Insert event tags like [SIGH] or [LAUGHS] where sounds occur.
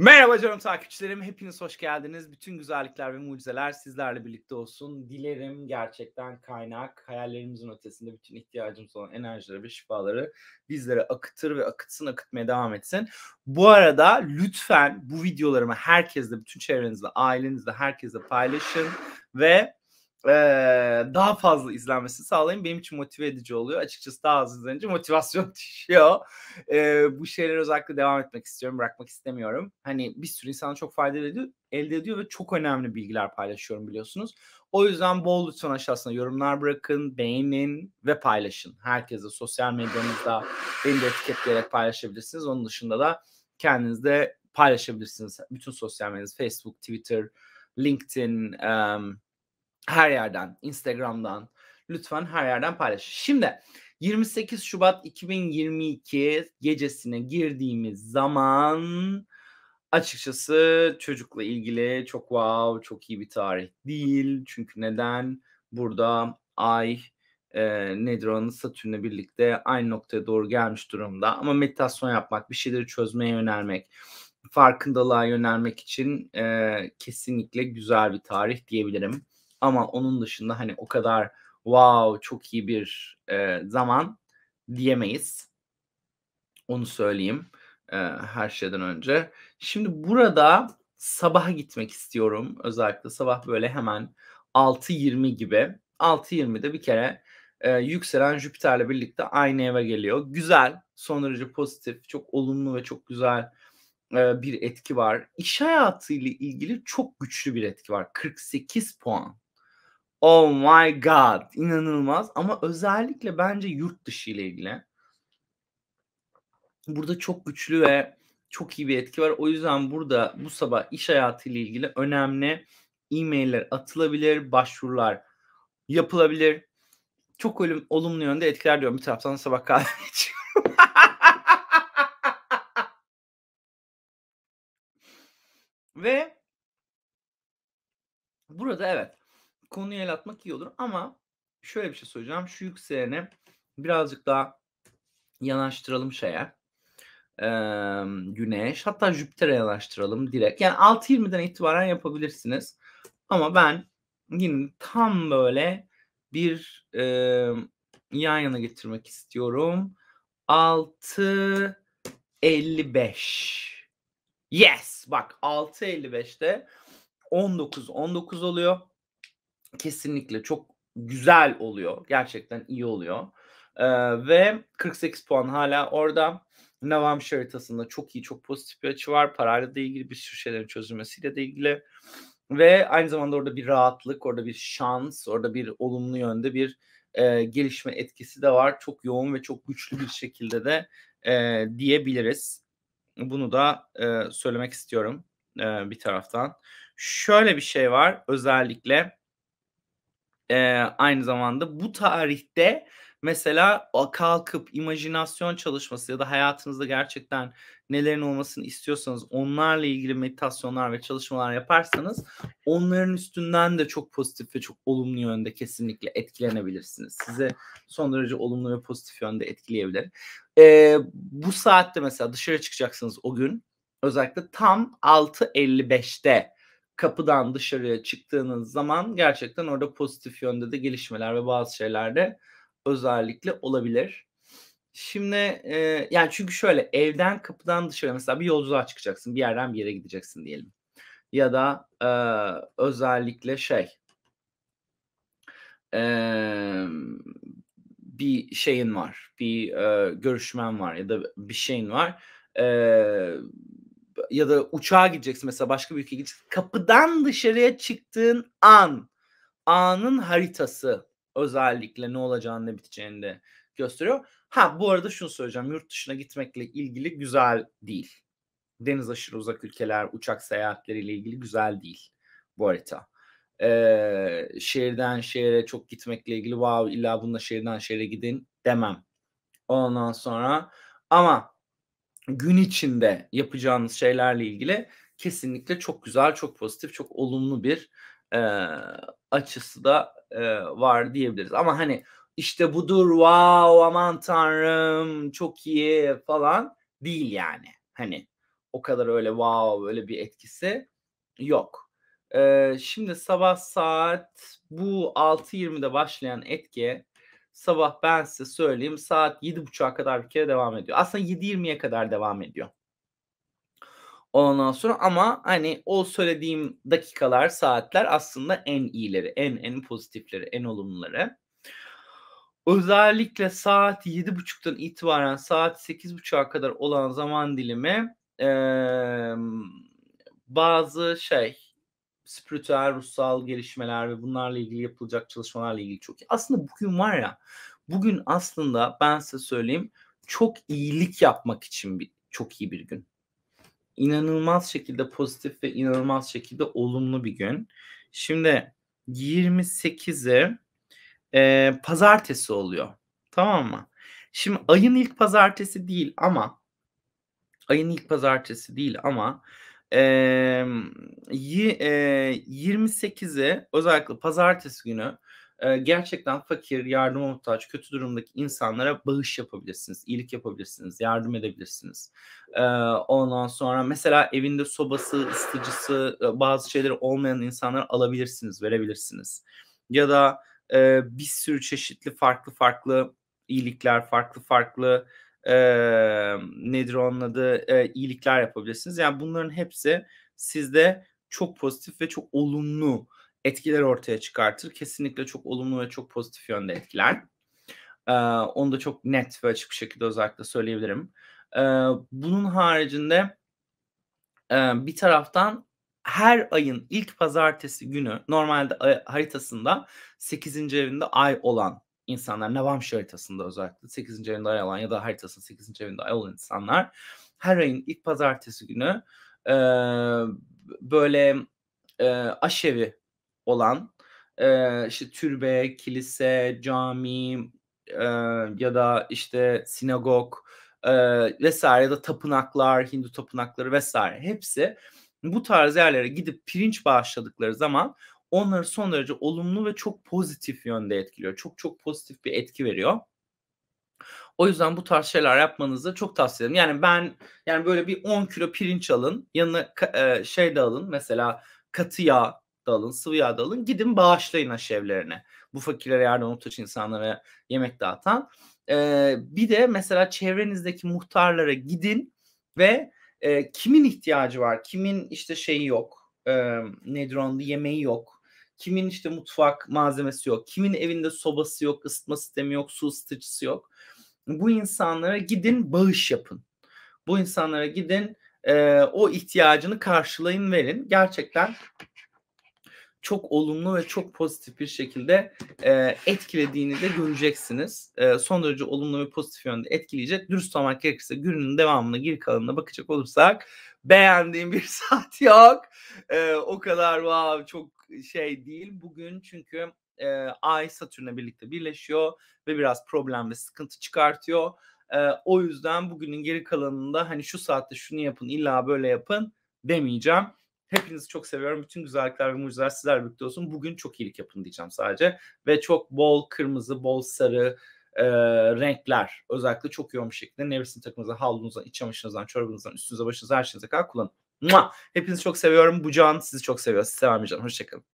Merhaba canım takipçilerim. Hepiniz hoş geldiniz. Bütün güzellikler ve mucizeler sizlerle birlikte olsun. Dilerim gerçekten kaynak, hayallerimizin ötesinde bütün ihtiyacımız olan enerjileri ve şifaları bizlere akıtır ve akıtsın, akıtmaya devam etsin. Bu arada lütfen bu videolarımı herkesle, bütün çevrenizle, ailenizle, herkesle paylaşın ve daha fazla izlenmesini sağlayın. Benim için motive edici oluyor. Açıkçası daha az izlenince motivasyon [LAUGHS] düşüyor. E, bu şeyler özellikle devam etmek istiyorum. Bırakmak istemiyorum. Hani bir sürü insana çok fayda ediyor, elde ediyor ve çok önemli bilgiler paylaşıyorum biliyorsunuz. O yüzden bol lütfen aşağısına yorumlar bırakın, beğenin ve paylaşın. Herkese sosyal medyanızda beni de etiketleyerek paylaşabilirsiniz. Onun dışında da kendinizde paylaşabilirsiniz. Bütün sosyal medyanız Facebook, Twitter, LinkedIn, um, her yerden, Instagram'dan lütfen her yerden paylaş. Şimdi 28 Şubat 2022 gecesine girdiğimiz zaman açıkçası çocukla ilgili çok wow, çok iyi bir tarih değil. Çünkü neden? Burada ay e, nedir Satürn'le birlikte aynı noktaya doğru gelmiş durumda. Ama meditasyon yapmak, bir şeyleri çözmeye yönelmek, farkındalığa yönelmek için e, kesinlikle güzel bir tarih diyebilirim. Ama onun dışında hani o kadar wow çok iyi bir e, zaman diyemeyiz. Onu söyleyeyim e, her şeyden önce. Şimdi burada sabaha gitmek istiyorum. Özellikle sabah böyle hemen 6.20 gibi. 6.20'de bir kere e, yükselen Jüpiter'le birlikte aynı eve geliyor. Güzel, son derece pozitif, çok olumlu ve çok güzel e, bir etki var. İş hayatıyla ilgili çok güçlü bir etki var. 48 puan. Oh my god. inanılmaz ama özellikle bence yurt dışı ile ilgili burada çok güçlü ve çok iyi bir etki var. O yüzden burada bu sabah iş hayatı ile ilgili önemli e-mailler atılabilir, başvurular yapılabilir. Çok ölüm, olumlu yönde etkiler diyorum. Bir taraftan sabah kahve [LAUGHS] içiyorum. ve burada evet konuya el atmak iyi olur ama şöyle bir şey söyleyeceğim. Şu yükseleni birazcık daha yanaştıralım şeye. Ee, güneş hatta Jüpiter'e yanaştıralım direkt. Yani 6.20'den itibaren yapabilirsiniz. Ama ben yine tam böyle bir e, yan yana getirmek istiyorum. 6.55 Yes! Bak 6.55'te 19 19 oluyor kesinlikle çok güzel oluyor. Gerçekten iyi oluyor. Ee, ve 48 puan hala orada. Navam haritasında çok iyi, çok pozitif bir açı var. Parayla da ilgili bir sürü şeylerin çözülmesiyle de ilgili. Ve aynı zamanda orada bir rahatlık, orada bir şans, orada bir olumlu yönde bir e, gelişme etkisi de var. Çok yoğun ve çok güçlü bir şekilde de e, diyebiliriz. Bunu da e, söylemek istiyorum e, bir taraftan. Şöyle bir şey var özellikle e, aynı zamanda bu tarihte mesela kalkıp imajinasyon çalışması ya da hayatınızda gerçekten nelerin olmasını istiyorsanız onlarla ilgili meditasyonlar ve çalışmalar yaparsanız onların üstünden de çok pozitif ve çok olumlu yönde kesinlikle etkilenebilirsiniz. Size son derece olumlu ve pozitif yönde etkileyebilir. Ee, bu saatte mesela dışarı çıkacaksınız o gün özellikle tam 6.55'te kapıdan dışarıya çıktığınız zaman gerçekten orada pozitif yönde de gelişmeler ve bazı şeylerde özellikle olabilir. Şimdi e, yani çünkü şöyle evden kapıdan dışarı mesela bir yolculuğa çıkacaksın bir yerden bir yere gideceksin diyelim ya da e, özellikle şey e, bir şeyin var bir e, görüşmen var ya da bir şeyin var e, ya da uçağa gideceksin mesela başka bir ülkeye gideceksin. Kapıdan dışarıya çıktığın an, anın haritası özellikle ne olacağını ne biteceğini de gösteriyor. Ha bu arada şunu söyleyeceğim. Yurt dışına gitmekle ilgili güzel değil. Deniz aşırı uzak ülkeler, uçak seyahatleriyle ilgili güzel değil bu harita. Ee, şehirden şehre çok gitmekle ilgili wow illa bununla şehirden şehre gidin demem. Ondan sonra ama gün içinde yapacağınız şeylerle ilgili kesinlikle çok güzel, çok pozitif, çok olumlu bir e, açısı da e, var diyebiliriz. Ama hani işte budur, wow, aman tanrım, çok iyi falan değil yani. Hani o kadar öyle wow, öyle bir etkisi yok. E, şimdi sabah saat bu 6.20'de başlayan etki sabah ben size söyleyeyim saat 7.30'a kadar bir kere devam ediyor. Aslında 7.20'ye kadar devam ediyor. Ondan sonra ama hani o söylediğim dakikalar, saatler aslında en iyileri, en en pozitifleri, en olumluları. Özellikle saat 7.30'dan itibaren saat 8.30'a kadar olan zaman dilimi ee, bazı şey spiritüel, ruhsal gelişmeler ve bunlarla ilgili yapılacak çalışmalarla ilgili çok iyi. Aslında bugün var ya, bugün aslında ben size söyleyeyim çok iyilik yapmak için bir, çok iyi bir gün. İnanılmaz şekilde pozitif ve inanılmaz şekilde olumlu bir gün. Şimdi 28'e e, pazartesi oluyor. Tamam mı? Şimdi ayın ilk pazartesi değil ama ayın ilk pazartesi değil ama e, y, 28'e özellikle pazartesi günü gerçekten fakir, yardıma muhtaç, kötü durumdaki insanlara bağış yapabilirsiniz, iyilik yapabilirsiniz, yardım edebilirsiniz. ondan sonra mesela evinde sobası, ısıtıcısı, e, bazı şeyleri olmayan insanlara alabilirsiniz, verebilirsiniz. Ya da bir sürü çeşitli farklı farklı iyilikler, farklı farklı e, nedir onun adı e, iyilikler yapabilirsiniz. Yani bunların hepsi sizde çok pozitif ve çok olumlu etkiler ortaya çıkartır. Kesinlikle çok olumlu ve çok pozitif yönde etkiler. E, onu da çok net ve açık bir şekilde özellikle söyleyebilirim. E, bunun haricinde e, bir taraftan her ayın ilk pazartesi günü normalde haritasında 8. evinde ay olan insanlar Navam haritasında özellikle 8. evinde ay alan ya da haritasının 8. evinde ay olan insanlar her ayın ilk pazartesi günü e, böyle e, aşevi olan e, işte türbe, kilise, cami e, ya da işte sinagog e, vesaire ya da tapınaklar, Hindu tapınakları vesaire hepsi bu tarz yerlere gidip pirinç bağışladıkları zaman onları son derece olumlu ve çok pozitif yönde etkiliyor. Çok çok pozitif bir etki veriyor. O yüzden bu tarz şeyler yapmanızı çok tavsiye ederim. Yani ben yani böyle bir 10 kilo pirinç alın. Yanına e, şey de alın. Mesela katı yağ da alın, sıvı yağ da alın. Gidin bağışlayın aşevlerine. Bu fakirlere yardım muhtaç insanlara yemek dağıtan. E, bir de mesela çevrenizdeki muhtarlara gidin ve e, kimin ihtiyacı var, kimin işte şeyi yok, e, nedir onun yemeği yok, Kimin işte mutfak malzemesi yok, kimin evinde sobası yok, ısıtma sistemi yok, su ısıtıcısı yok. Bu insanlara gidin bağış yapın. Bu insanlara gidin e, o ihtiyacını karşılayın verin. Gerçekten çok olumlu ve çok pozitif bir şekilde e, etkilediğini de göreceksiniz. E, son derece olumlu ve pozitif yönde etkileyecek. Dürüst olmak gerekirse günün devamına geri kalanına bakacak olursak beğendiğim bir [LAUGHS] saat yok. E, o kadar wow çok şey değil bugün çünkü e, Ay Satürn'le birlikte birleşiyor ve biraz problem ve sıkıntı çıkartıyor. E, o yüzden bugünün geri kalanında hani şu saatte şunu yapın illa böyle yapın demeyeceğim. Hepinizi çok seviyorum. Bütün güzellikler ve mucizeler sizler birlikte olsun. Bugün çok iyilik yapın diyeceğim sadece. Ve çok bol kırmızı, bol sarı e, renkler özellikle çok yoğun bir şekilde nevresim takımınızdan, havlunuzdan, iç çamaşırınızdan, çorabınızdan, üstünüze, başınıza, her şeyinize kadar kullanın. Hepinizi çok seviyorum. Bu Can sizi çok seviyor. Sizi sevmeyeceğim. Hoşçakalın.